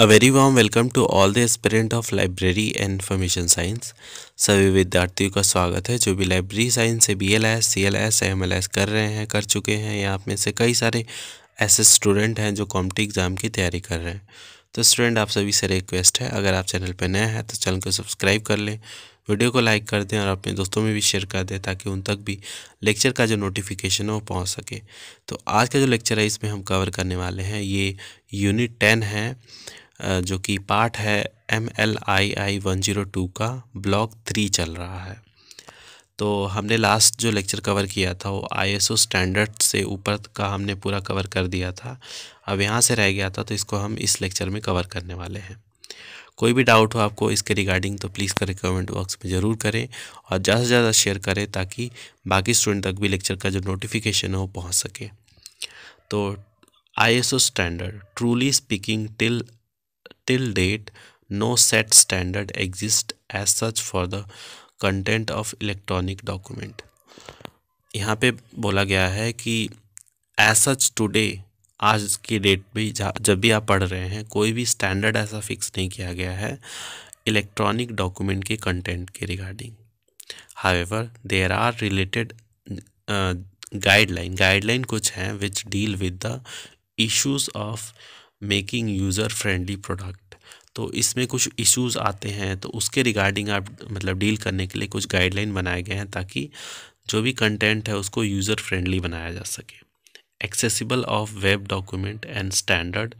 A very warm welcome to all the aspirant of Library and Information Science. सभी विद्यार्थियों का स्वागत है जो भी लाइब्रेरी साइंस से B L S C L S M L S कर रहे हैं कर चुके हैं या आप में से कई सारे ऐसे स्टूडेंट हैं जो कॉम्पिटिव एग्ज़ाम की तैयारी कर रहे हैं तो स्टूडेंट आप सभी से रिक्वेस्ट है अगर आप चैनल पर नए हैं तो चैनल को सब्सक्राइब कर लें वीडियो को लाइक कर दें और अपने दोस्तों में भी शेयर कर दें ताकि उन तक भी लेक्चर का जो नोटिफिकेशन है वो पहुँच सके तो आज का जो लेक्चर है इसमें हम कवर करने वाले हैं ये यूनिट टेन है जो कि पार्ट है M L I I one zero two का ब्लॉक थ्री चल रहा है तो हमने लास्ट जो लेक्चर कवर किया था वो आई एस ओ स्टैंडर्ड से ऊपर का हमने पूरा कवर कर दिया था अब यहाँ से रह गया था तो इसको हम इस लेक्चर में कवर करने वाले हैं कोई भी डाउट हो आपको इसके रिगार्डिंग तो प्लीज़ करें कमेंट बॉक्स में ज़रूर करें और ज़्यादा से ज़्यादा शेयर करें ताकि बाकी स्टूडेंट तक भी लेक्चर का जो नोटिफिकेशन है वो पहुँच सके तो I S O standard truly speaking till till date no set standard exists as such for the content of electronic document यहाँ पे बोला गया है कि as such today आज की डेट भी जब भी आप पढ़ रहे हैं कोई भी स्टैंडर्ड ऐसा फिक्स नहीं किया गया है इलेक्ट्रॉनिक डॉक्यूमेंट के कंटेंट के regarding however there are related guideline guideline कुछ हैं which deal with the issues of making user friendly product तो इसमें कुछ इश्यूज आते हैं तो उसके रिगार्डिंग आप मतलब डील करने के लिए कुछ गाइडलाइन बनाए गए हैं ताकि जो भी कंटेंट है उसको यूज़र फ्रेंडली बनाया जा सके accessible of web document and standard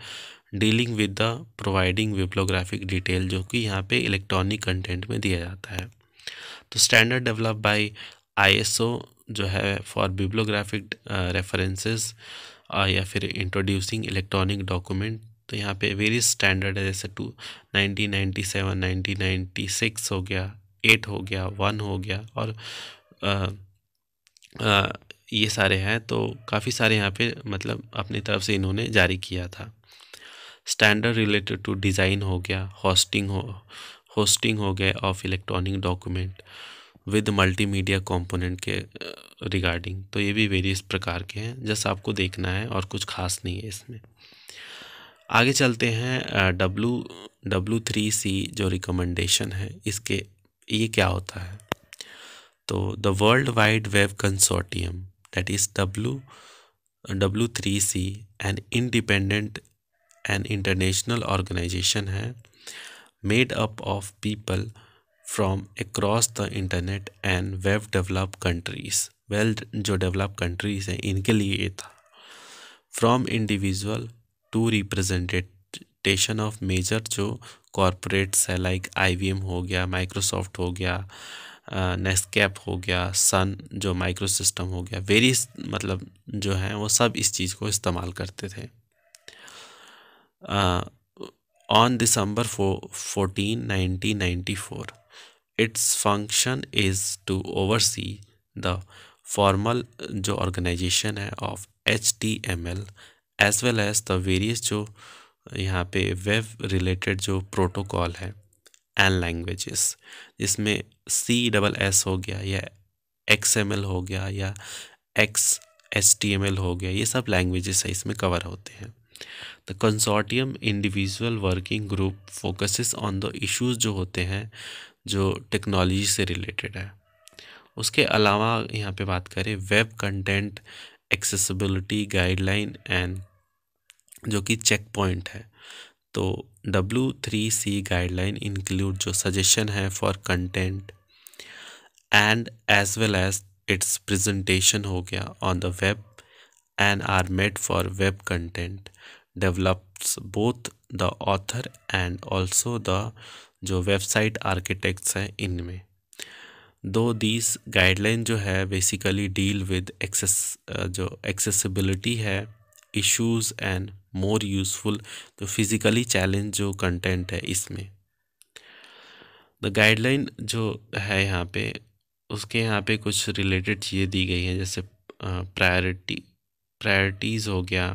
dealing with the providing bibliographic detail जो कि यहाँ पे इलेक्ट्रॉनिक कंटेंट में दिया जाता है तो स्टैंडर्ड डेवलप बाय आईएसओ जो है फॉर बिब्लोग्राफिक रेफरेंसेस या फिर इंट्रोड्यूसिंग इलेक्ट्रॉनिक डॉक्यूमेंट तो यहाँ पे वेरियस स्टैंडर्ड है जैसे two nineteen ninety seven nineteen ninety six हो गया एट हो गया वन हो गया और आ, आ, ये सारे हैं तो काफ़ी सारे यहाँ पे मतलब अपनी तरफ से इन्होंने जारी किया था स्टैंडर्ड रिलेटेड टू डिज़ाइन हो गया होस्टिंग हो होस्टिंग हो गया of electronic document with multimedia component के रिगार्डिंग uh, तो ये भी वेरियस प्रकार के हैं जस्ट आपको देखना है और कुछ खास नहीं है इसमें आगे चलते हैं डब्लू डब्लू थ्री सी जो रिकमेंडेशन है इसके ये क्या होता है तो the world wide web consortium W W three C an independent and international organisation है made up of people from across the internet and web develop countries well जो डेवलप कंट्रीज़ हैं इनके लिए ये था from individual to representation of major जो corporates है like M हो गया माइक्रोसॉफ्ट हो गया नेस्कैप uh, हो गया सन जो माइक्रो सिस्टम हो गया वेरी मतलब जो हैं वो सब इस चीज़ को इस्तेमाल करते थे on December four fourteen nineteen ninety four its function is to oversee the formal जो ऑर्गेनाइजेशन है of H T M L as well as the various जो यहाँ पे वेब रिलेटेड जो प्रोटोकॉल है एंड लैंग्वेजेस जिसमें सी डबल एस हो गया या एक्स एम एल हो गया या X H T M L हो गया ये सब लैंग्वेजेस है इसमें कवर होते हैं the consortium individual working group focuses on the issues जो होते हैं जो टेक्नोलॉजी से रिलेटेड है उसके अलावा यहाँ पे बात करें web content accessibility guideline and जो कि चेक पॉइंट है तो W three C guideline include जो सजेशन है for content and as well as its presentation हो गया on the web and are made for web content develops both the author and also the जो website architects हैं इनमें दो these guideline जो है बेसिकली डील विद एक्सेस जो accessibility है इश्यूज एंड मोर यूजफुल जो फिज़िकली चैलेंज जो कंटेंट है इसमें द गाइडलाइन जो है यहाँ पे उसके यहाँ पे कुछ रिलेटेड चीज़ें दी गई हैं जैसे प्रायोरिटी प्रायरिटीज़ हो गया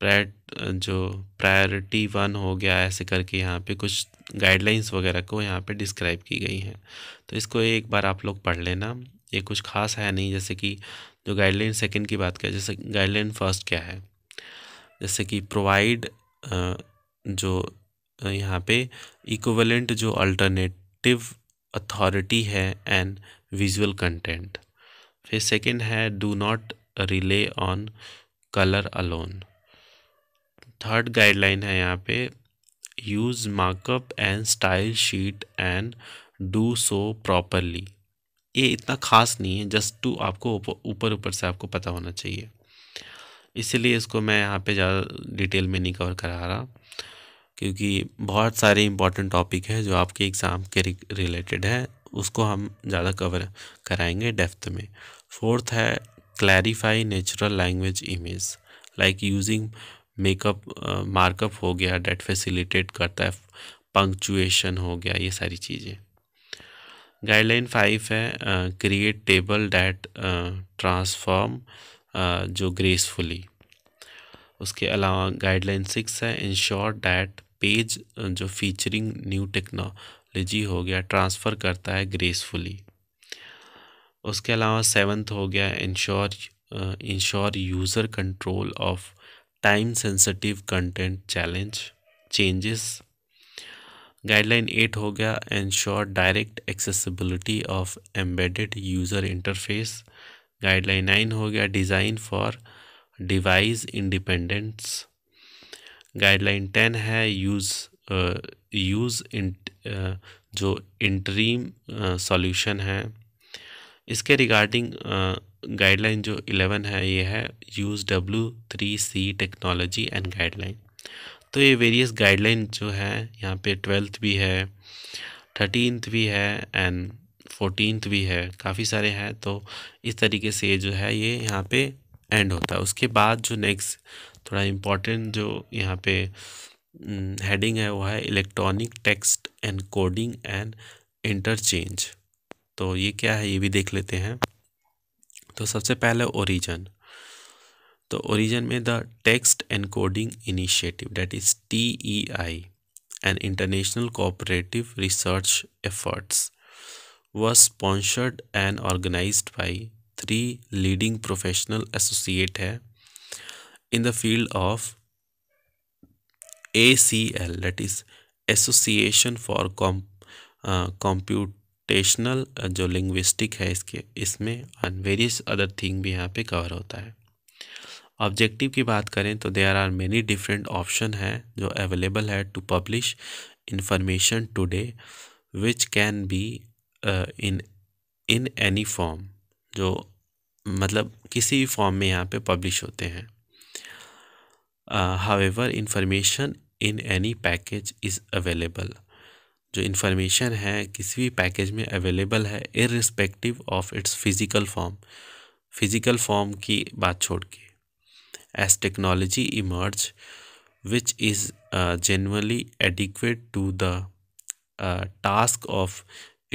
प्रायर जो प्रायोरिटी वन हो गया ऐसे करके यहाँ पे कुछ गाइडलाइंस वगैरह को यहाँ पे डिस्क्राइब की गई हैं तो इसको एक बार आप लोग पढ़ लेना ये कुछ खास है नहीं जैसे कि जो गाइडलाइन सेकंड की बात करें जैसे गाइडलाइन फर्स्ट क्या है जैसे कि प्रोवाइड जो यहाँ पे इक्वलेंट जो अल्टरनेटिव अथॉरिटी है एंड विजुअल कंटेंट फिर सेकंड है do not rely on colour alone third guideline है यहाँ पे use markup and style sheet and do so properly ये इतना ख़ास नहीं है जस्ट टू आपको ऊपर ऊपर से आपको पता होना चाहिए इसीलिए इसको मैं यहाँ पे ज़्यादा डिटेल में नहीं कवर करा रहा क्योंकि बहुत सारे इंपॉर्टेंट टॉपिक है जो आपके एग्ज़ाम के रिलेटेड है उसको हम ज़्यादा कवर कराएंगे डेफ्थ में फोर्थ है clarify natural language image like using makeup markup हो गया डेट फैसिलिटेट करता है पंक्चुएशन हो गया ये सारी चीज़ें गाइडलाइन फाइव है क्रिएट टेबल डैट ट्रांसफॉर्म जो ग्रेसफुली उसके अलावा गाइडलाइन सिक्स है इंश्योर डैट पेज जो फीचरिंग न्यू टेक्नोलॉजी हो गया ट्रांसफ़र करता है ग्रेसफुली उसके अलावा सेवन्थ हो गया ensure ensure user control of time sensitive content challenge changes guideline eight हो गया ensure direct accessibility of embedded user interface guideline nine हो गया design for device independence guideline ten है यूज़ यूज़ जो इंटरीम सॉल्यूशन है इसके regarding guideline जो eleven है ये है use W three C technology and guideline तो ये वेरियस गाइडलाइन जो है यहाँ पे ट्वेल्थ भी है थर्टीनथ भी है एंड फोर्टीनथ भी है काफ़ी सारे हैं तो इस तरीके से जो है ये यहाँ पे एंड होता है उसके बाद जो नेक्स्ट थोड़ा इम्पोर्टेंट जो यहाँ पे हेडिंग है वो है electronic text and coding and interchange तो ये क्या है ये भी देख लेते हैं तो सबसे पहले ओरिजन तो ओरिजन में the text coding initiative that is T E I and international cooperative research efforts was sponsored and organised by three leading professional associate है in the field of A C L that is association for com comput computational uh, जो linguistic है इसके इसमें various other thing भी यहाँ पे cover होता है ऑब्जेक्टिव की बात करें तो there are many different option है जो अवेलेबल है to publish information today which can be in in any form जो मतलब किसी भी फॉर्म में यहाँ पे पब्लिश होते हैं however information in any package is available जो इन्फॉर्मेशन है किसी भी पैकेज में अवेलेबल है irrespective of its physical form physical form की बात छोड़ के as technology emerge which is genuinely adequate to the task of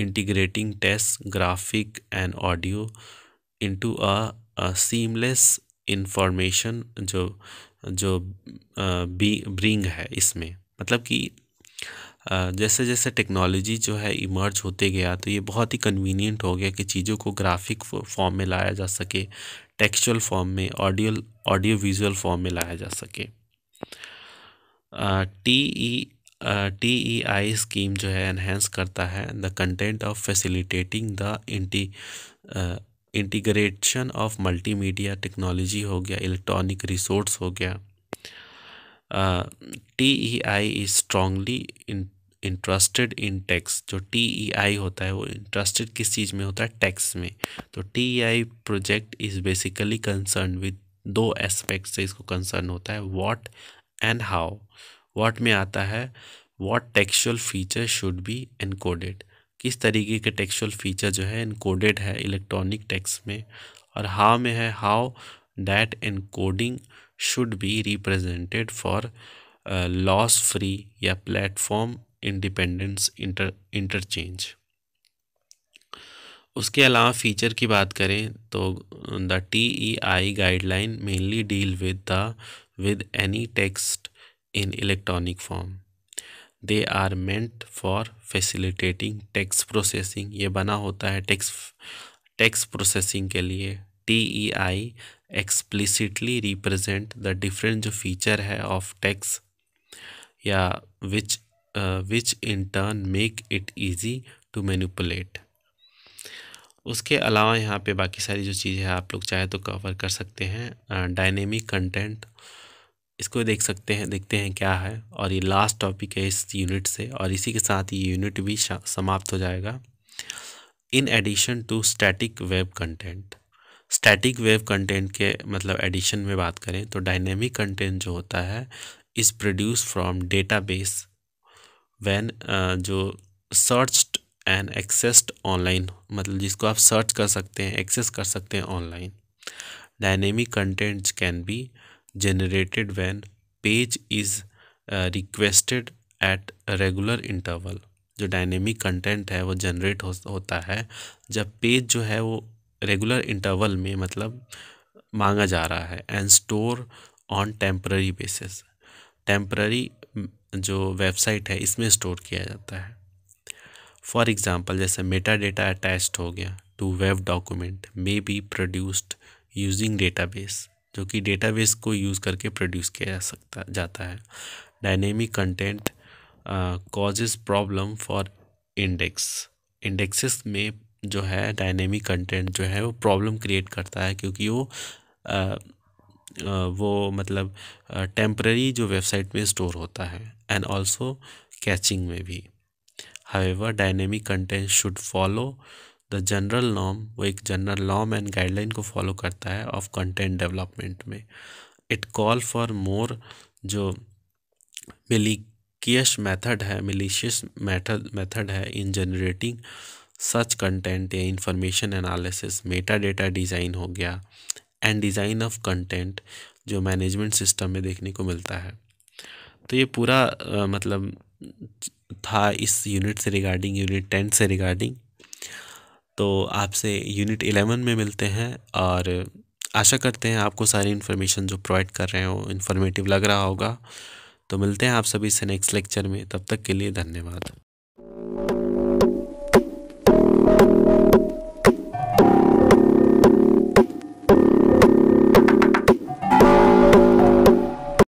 integrating test graphic and audio into a, a seamless information जो जो ब्रिंग uh, है इसमें मतलब कि जैसे जैसे टेक्नोलॉजी जो है इमर्ज होते गया तो ये बहुत ही कन्वीनियंट हो गया कि चीज़ों को ग्राफिक फॉर्म में लाया जा सके टेक्सचुअल फॉर्म में ऑडियो ऑडियो विजुअल फॉर्म में लाया जा सके T E T E I scheme जो है एनहेंस करता है the content of facilitating the inte integration of multimedia technology हो गया इलेक्ट्रॉनिक रिसोर्स हो गया T E I is strongly interested in text जो टी ई आई होता है वो इंटरेस्टेड किस चीज़ में होता है टैक्स में तो T E I project is basically concern with दो एस्पेक्ट से इसको कंसर्न होता है वॉट एंड हाउ वॉट में आता है what textual feature should be encoded किस तरीके के टेक्सुअल फीचर जो है इनकोडेड है इलेक्ट्रॉनिक टैक्स में और हाउ में है how that encoding should be represented for loss free या प्लेटफॉर्म इंडिपेंडेंस इंटर इंटरचेंज उसके अलावा फीचर की बात करें तो the T E I guideline mainly deal with the with any text in electronic form they are meant for facilitating text processing ये बना होता है टेक्स्ट टेक्स्ट प्रोसेसिंग के लिए T E I explicitly represent the different जो feature है of text या विच uh, which in turn make it easy to manipulate उसके अलावा यहाँ पे बाकी सारी जो चीज़ें आप लोग चाहे तो कवर कर सकते हैं डायनेमिक uh, कंटेंट इसको देख सकते हैं देखते हैं क्या है और ये लास्ट टॉपिक है इस यूनिट से और इसी के साथ ये यूनिट भी समाप्त हो जाएगा in addition to static web content static web content के मतलब एडिशन में बात करें तो डायनेमिक कंटेंट जो होता है is produce from database when uh, जो सर्च एंड एक्सेस्ड ऑनलाइन मतलब जिसको आप सर्च कर सकते हैं एक्सेस कर सकते हैं online dynamic contents can be generated when page is requested at regular interval जो डायनेमिक कंटेंट है वो जनरेट हो, होता है जब पेज जो है वो रेगुलर इंटरवल में मतलब मांगा जा रहा है and store on temporary basis temporary hmm, जो वेबसाइट है इसमें स्टोर किया जाता है फॉर एग्ज़ाम्पल जैसे मेटा डेटा अटैच्ड हो गया to web document may be produced using database जो कि डेटाबेस को यूज़ करके प्रोड्यूस किया जा सकता जाता है dynamic content causes problem for index indexes में जो है डायनेमिक कंटेंट जो है वो प्रॉब्लम क्रिएट करता है क्योंकि वो वो मतलब टेम्प्रेरी जो वेबसाइट में स्टोर होता है एंड ऑल्सो कैचिंग में भी however dynamic content should follow the general नॉम वो एक जनरल नॉम एंड गाइडलाइन को फॉलो करता है ऑफ कंटेंट डेवलपमेंट में इट कॉल फॉर मोर जो मिलीकियस मेथड है मिलीशियस मेथड मेथड है इन जनरेटिंग सच कंटेंट या information analysis meta data design हो गया एंड डिज़ाइन ऑफ कंटेंट जो मैनेजमेंट सिस्टम में देखने को मिलता है तो ये पूरा आ, मतलब था इस यूनिट से रिगार्डिंग यूनिट टेन से रिगार्डिंग तो आपसे यूनिट एलेवन में मिलते हैं और आशा करते हैं आपको सारी इन्फॉर्मेशन जो प्रोवाइड कर रहे हैं वो इन्फॉर्मेटिव लग रहा होगा तो मिलते हैं आप सभी से नेक्स्ट लेक्चर में तब तक के लिए धन्यवाद